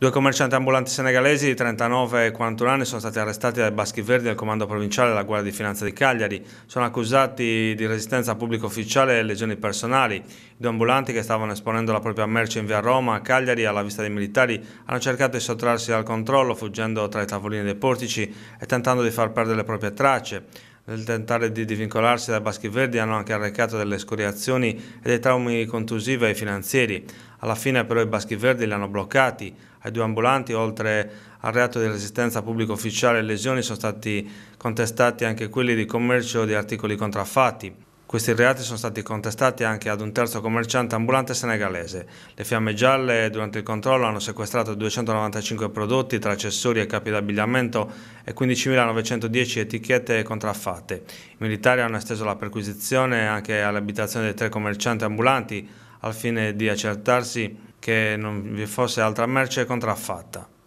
Due commercianti ambulanti senegalesi di 39 e 41 anni sono stati arrestati dai Baschi Verdi al Comando Provinciale della Guardia di Finanza di Cagliari. Sono accusati di resistenza a pubblico ufficiale e lesioni personali. I due ambulanti che stavano esponendo la propria merce in via Roma a Cagliari alla vista dei militari hanno cercato di sottrarsi dal controllo fuggendo tra i tavolini dei portici e tentando di far perdere le proprie tracce nel tentare di divincolarsi dai baschi verdi hanno anche arrecato delle scoriazioni e dei traumi contusivi ai finanzieri. Alla fine però i baschi verdi li hanno bloccati. Ai due ambulanti, oltre al reato di resistenza pubblico ufficiale e lesioni, sono stati contestati anche quelli di commercio di articoli contraffatti. Questi reati sono stati contestati anche ad un terzo commerciante ambulante senegalese. Le fiamme gialle durante il controllo hanno sequestrato 295 prodotti tra accessori e capi d'abbigliamento e 15.910 etichette contraffatte. I militari hanno esteso la perquisizione anche alle abitazioni dei tre commercianti ambulanti al fine di accertarsi che non vi fosse altra merce contraffatta.